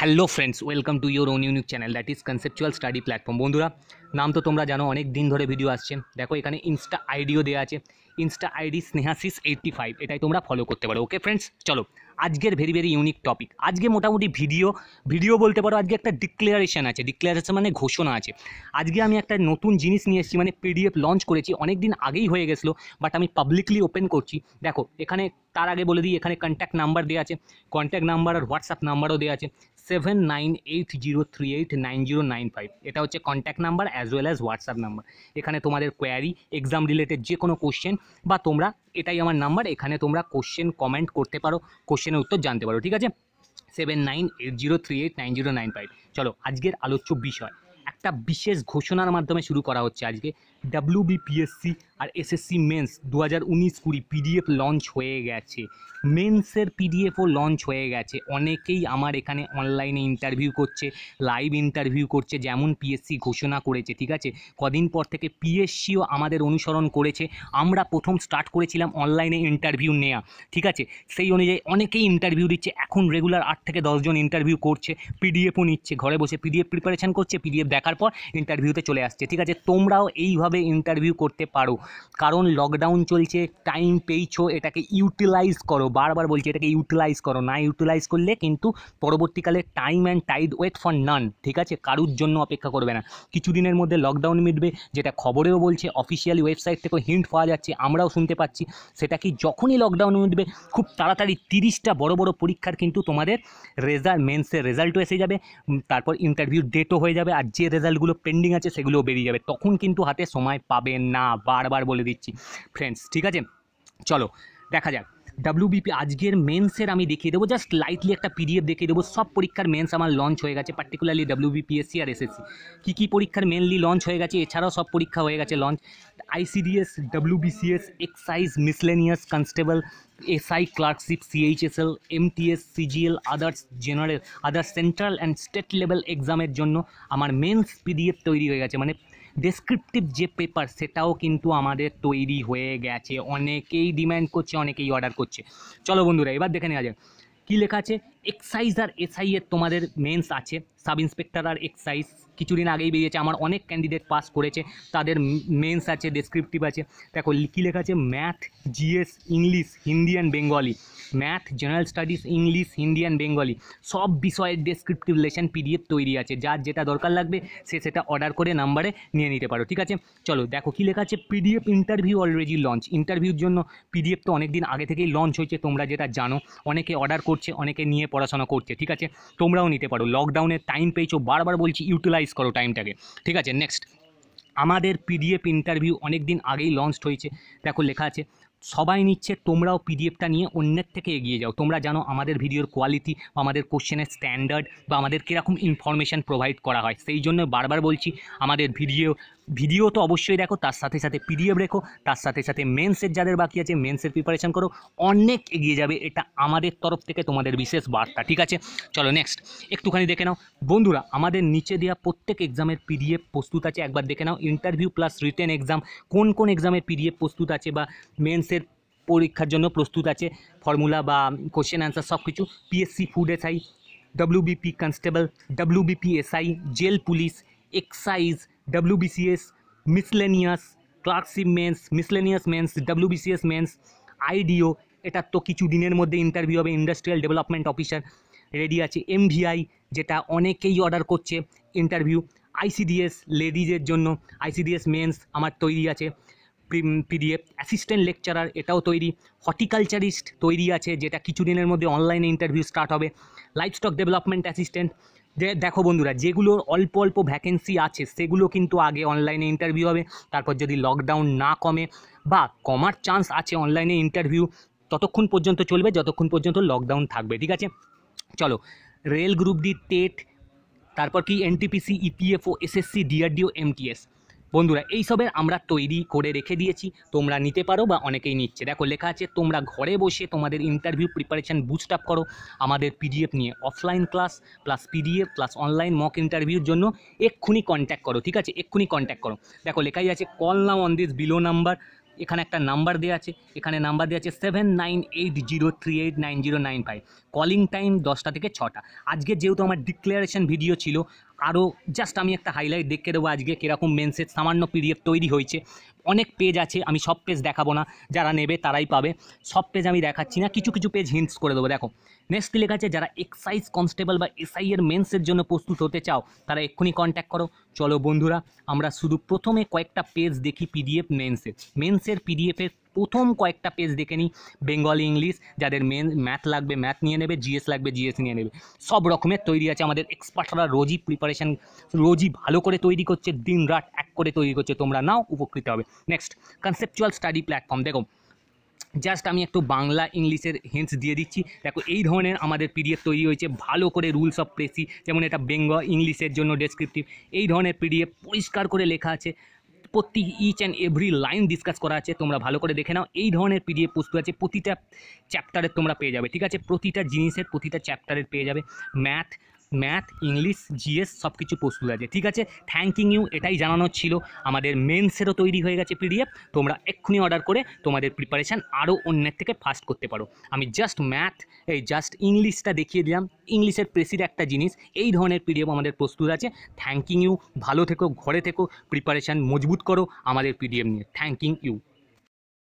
hello friends welcome to your own unique channel that is conceptual study platform বন্ধুরা নাম তো তোমরা জানো অনেক দিন ধরে ভিডিও আসছে দেখো এখানে ইনস্টা আইডিও দেওয়া আছে insta ID Snehasis eighty five এটাই তোমরা ফলো করতে পারো ওকে ফ্রেন্ডস চলো আজকের ভেরি ভেরি ইউনিক টপিক আজকে মোটামুটি ভিডিও ভিডিও বলতে পারো আজকে একটা ডিক্লারেশন আছে ডিক্লারেশন মানে ঘোষণা আছে আজকে আমি একটা নতুন জিনিস নিয়ে এসেছি মানে পিডিএফ লঞ্চ করেছি অনেক দিন আগেই হয়ে গেছিলো বাট আমি পাবলিকলি ওপেন করছি দেখো এখানে তার আগে বলে দিই এখানে কন্ট্যাক্ট নাম্বার দেওয়া আছে কন্ট্যাক্ট নাম্বার আর হোয়াটসঅ্যাপ নাম্বারও দেওয়া আছে seven nine eight zero three eight nine zero nine five এটা হচ্ছে contact number as well as WhatsApp number এখানে তোমাদের কোয়ারি এক্সাম রিলেটেড যে কোনো কোশ্চেন বা তোমরা এটাই আমার নাম্বার এখানে তোমরা কোশ্চেন কমেন্ট করতে পারো কোশ্চেনের উত্তর জানতে পারো ঠিক আছে seven nine eight zero three eight nine zero nine five চলো আজকের আলোচ্য বিষয় একটা বিশেষ ঘোষণার মাধ্যমে শুরু করা হচ্ছে আজকে ডাব্লিউবিপিএসসি আর এসএসসি মেন্স দু হাজার উনিশ কুড়ি পিডিএফ লঞ্চ হয়ে গেছে মেন্সের পিডিএফও লঞ্চ হয়ে গেছে অনেকেই আমার এখানে অনলাইনে ইন্টারভিউ করছে লাইভ ইন্টারভিউ করছে যেমন পিএসসি ঘোষণা করেছে ঠিক আছে কদিন পর থেকে পিএসসিও আমাদের অনুসরণ করেছে আমরা প্রথম স্টার্ট করেছিলাম অনলাইনে ইন্টারভিউ নেওয়া ঠিক আছে সেই অনুযায়ী অনেকেই ইন্টারভিউ দিচ্ছে এখন রেগুলার আট থেকে দশজন ইন্টারভিউ করছে পিডিএফও নিচ্ছে ঘরে বসে পিডিএফ প্রিপারেশান করছে পিডিএফ দেখার পর ইন্টারভিউতে চলে আসছে ঠিক আছে তোমরাও এইভাবে ভালোভাবে ইন্টারভিউ করতে পারো কারণ লকডাউন চলছে টাইম পেয়েছো এটাকে ইউটিলাইজ করো বারবার বলছি এটাকে ইউটিলাইজ করো না ইউটিলাইজ করলে কিন্তু পরবর্তীকালে time and tide wait for none ঠিক আছে কারুর জন্য অপেক্ষা করবে না কিছু দিনের মধ্যে লকডাউন মিটবে যেটা খবরেও বলছে অফিসিয়ালি ওয়েবসাইট থেকেও হিন্ট পাওয়া যাচ্ছে আমরাও শুনতে পাচ্ছি সেটা কি যখনই লকডাউন মিটবে খুব তাড়াতাড়ি তিরিশটা বড় বড় পরীক্ষার কিন্তু তোমাদের রেজাল্ট মেন্সের রেজাল্টও এসে যাবে তারপর ইন্টারভিউ ডেটও হয়ে যাবে আর যে রেজাল্টগুলো পেন্ডিং আছে সেগুলোও বেরিয়ে যাবে তখন কিন্তু হাতে সময় পাবেন না বারবার বলে দিচ্ছি ফ্রেন্ডস ঠিক আছে চলো দেখা যাক ডাব্লিউবিপি আজকের মেন্সের আমি দেখিয়ে দেবো জাস্ট লাইটলি একটা পিডিএফ দেখিয়ে দেবো সব পরীক্ষার মেন্স আমার লঞ্চ হয়ে গেছে পার্টিকুলারলি ডাব্লিউবিপিএসসি আর এসএসসি কী কী পরীক্ষার মেনলি লঞ্চ হয়ে গেছে এছাড়াও সব পরীক্ষা হয়ে গেছে launch ICDS WBCS excise miscellaneous constable SI clerkship CHSL MTS CGL others general others central and state level এক্সামের জন্য আমার মেন্স পিডিএফ তৈরি হয়ে গেছে মানে ডেসক্রিপটিভ যে পেপার সেটাও কিন্তু আমাদের তৈরি হয়ে গেছে অনেকেই ডিম্যান্ড করছে অনেকেই অর্ডার করছে চলো বন্ধুরা এবার দেখে নেওয়া যায় কী লেখা আছে এক্সাইজ আর এর তোমাদের মেন্স আছে সাব ইন্সপেক্টর আর এক্সাইজ কিছুদিন আগেই বেরিয়েছে আমার অনেক ক্যান্ডিডেট পাস করেছে তাদের মেন্স আছে ডেসক্রিপটিভ আছে দেখো কী লেখা আছে math GS English Hindi and Bengali math general studies English Hindi and Bengali সব বিষয়ের ডেসক্রিপটিভ লেশন পিডিএফ তৈরি আছে যার যেটা দরকার লাগবে সে সেটা অর্ডার করে নাম্বারে নিয়ে নিতে পারো ঠিক আছে চলো দেখো কী লেখা আছে পিডিএফ ইন্টারভিউ অলরেডি লঞ্চ ইন্টারভিউর জন্য পিডিএফ তো অনেক দিন আগে থেকেই লঞ্চ হয়েছে তোমরা যেটা জানো অনেকে অর্ডার করছে অনেকে নিয়ে পড়াশোনা করছে ঠিক আছে তোমরাও নিতে পারো লকডাউনের টাইম পেয়েছো বারবার বলছি ইউটিলাইজ করো টাইমটাকে ঠিক আছে নেক্সট আমাদের পিডিএফ ইন্টারভিউ অনেক দিন আগেই লঞ্চ হয়েছে দেখো লেখা আছে সবাই নিচ্ছে তোমরাও পিডিএফটা নিয়ে অন্যের থেকে এগিয়ে যাও তোমরা জানো আমাদের ভিডিওর কোয়ালিটি বা আমাদের কোশ্চেনের স্ট্যান্ডার্ড বা আমাদের কীরকম ইনফরমেশান প্রোভাইড করা হয় সেই জন্য বারবার বলছি আমাদের ভিডিও ভিডিও তো অবশ্যই দেখো তার সাথে সাথে পিডিএফ রেখো তার সাথে সাথে মেন্সের যাদের বাকি আছে মেন্সের প্রিপারেশান করো অনেক এগিয়ে যাবে এটা আমাদের তরফ থেকে তোমাদের বিশেষ বার্তা ঠিক আছে চলো নেক্সট একটুখানি দেখে নাও বন্ধুরা আমাদের নিচে দেওয়া প্রত্যেক এক্সামের পিডিএফ প্রস্তুত আছে একবার দেখে নাও ইন্টারভিউ প্লাস রিটেন এক্সাম কোন কোন এক্সামের পিডিএফ প্রস্তুত আছে বা মেন্সের পরীক্ষার জন্য প্রস্তুত আছে ফর্মুলা বা কোশ্চেন অ্যান্সার সব কিছু PSC food SI WBP constable WBP SI jail police excise WBCS miscellaneous clerkship mains miscellaneous mains WBCS mains IDO এটা তো কিছু দিনের মধ্যে ইন্টারভিউ হবে ইন্ডাস্ট্রিয়াল ডেভেলপমেন্ট অফিসার রেডি আছে এমভিআই যেটা অনেকেই অর্ডার করছে ইন্টারভিউ আইসিডিএস লেডিজের জন্য আইসিডিএস মেন্স আমার তৈরি আছে পিডিএফ অ্যাসিস্ট্যান্ট লেকচারার এটাও তৈরি হর্টিকালচারিস্ট তৈরি আছে যেটা কিছু দিনের মধ্যে অনলাইনে ইন্টারভিউ স্টার্ট হবে লাইফস্টক ডেভেলপমেন্ট অ্যাসিস্ট্যান্ট যে দেখো বন্ধুরা যেগুলোর অল্প অল্প ভ্যাকেন্সি আছে সেগুলো কিন্তু আগে অনলাইনে ইন্টারভিউ হবে তারপর যদি লকডাউন না কমে বা কমার চান্স আছে অনলাইনে ইন্টারভিউ ততক্ষণ পর্যন্ত চলবে যতক্ষণ পর্যন্ত লকডাউন থাকবে ঠিক আছে চলো রেল গ্রুপ ডি টেট তারপর কি NTPC EPFO SSC DRDO MTS বন্ধুরা এইসবের আমরা তৈরি করে রেখে দিয়েছি তোমরা নিতে পারো বা অনেকেই নিচ্ছে দেখো লেখা আছে তোমরা ঘরে বসে তোমাদের ইন্টারভিউ প্রিপারেশান বুস্ট আপ করো আমাদের পিডিএফ নিয়ে offline class plus PDF plus online mock ইন্টারভিউর জন্য এক্ষুনি কন্ট্যাক্ট করো ঠিক আছে এক্ষুনি কন্ট্যাক্ট করো দেখো লেখাই আছে call now on this below number এখানে একটা নাম্বার দেওয়া আছে এখানে নাম্বার দেওয়া আছে seven nine eight zero three eight nine zero nine five calling time দশটা থেকে ছটা আজকে যেহেতু আমার ডিক্লারেশন ভিডিও ছিল আরও জাস্ট আমি একটা হাইলাইট দেখে দেবো আজকে কীরকম মেনসেট সামান্য পিডিএফ তৈরি হয়েছে অনেক পেজ আছে আমি সব পেজ দেখাবো না যারা নেবে তারাই পাবে সব পেজ আমি দেখাচ্ছি না কিছু কিছু পেজ হিন্টস করে দেবো দেখো নেক্সট লেখা আছে যারা এক্সাইজ কনস্টেবল বা এসআই এর মেন্সের জন্য প্রস্তুত হতে চাও তারা এক্ষুনি কন্ট্যাক্ট করো চলো বন্ধুরা আমরা শুধু প্রথমে কয়েকটা পেজ দেখি পিডিএফ মেন্সের মেন্সের পিডিএফের প্রথম কয়েকটা পেজ দেখে নিই বেঙ্গলি ইংলিশ যাদের মেন ম্যাথ লাগবে ম্যাথ নিয়ে নেবে জিএস লাগবে জিএস নিয়ে নেবে সব রকমের তৈরি আছে আমাদের এক্সপার্টরা রোজই প্রিপারেশান রোজই ভালো করে তৈরি করছে দিন রাত এক করে তৈরি করছে তোমরা নাও উপকৃত হবে নেক্সট কনসেপচুয়াল স্টাডি প্ল্যাটফর্ম দেখো জাস্ট আমি একটু বাংলা ইংলিশের হেন্স দিয়ে দিচ্ছি দেখো এই ধরনের আমাদের পিডিএফ তৈরি হয়েছে ভালো করে রুলস অফ প্রেসি যেমন এটা বেঙ্গল ইংলিশের জন্য ডেসক্রিপটিভ এই ধরনের পিডিএফ পরিষ্কার করে লেখা আছে প্রতি each and every line discuss করা আছে তোমরা ভালো করে দেখে নাও এই ধরনের পিডিএফ পুস্তু আছে প্রতিটা চ্যাপ্টারের তোমরা পেয়ে যাবে ঠিক আছে প্রতিটা জিনিসের প্রতিটা চ্যাপ্টারের পেয়ে যাবে ম্যাথ ম্যাথ ইংলিশ জিএস সব কিছু প্রস্তুত আছে ঠিক আছে থ্যাংক ইউ এটাই জানানোর ছিল আমাদের মেন্সেরও তৈরি হয়ে গেছে পিডিএফ তোমরা এক্ষুনি অর্ডার করে তোমাদের প্রিপারেশান আরও অন্যের থেকে ফাস্ট করতে পারো আমি জাস্ট ম্যাথ এই জাস্ট ইংলিশটা দেখিয়ে দিলাম ইংলিশের প্রেসির একটা জিনিস এই ধরনের পিডিএফ আমাদের প্রস্তুত আছে থ্যাংক ইউ ভালো থেকো ঘরে থেকো প্রিপারেশান মজবুত করো আমাদের পিডিএফ নিয়ে থ্যাংক ইউ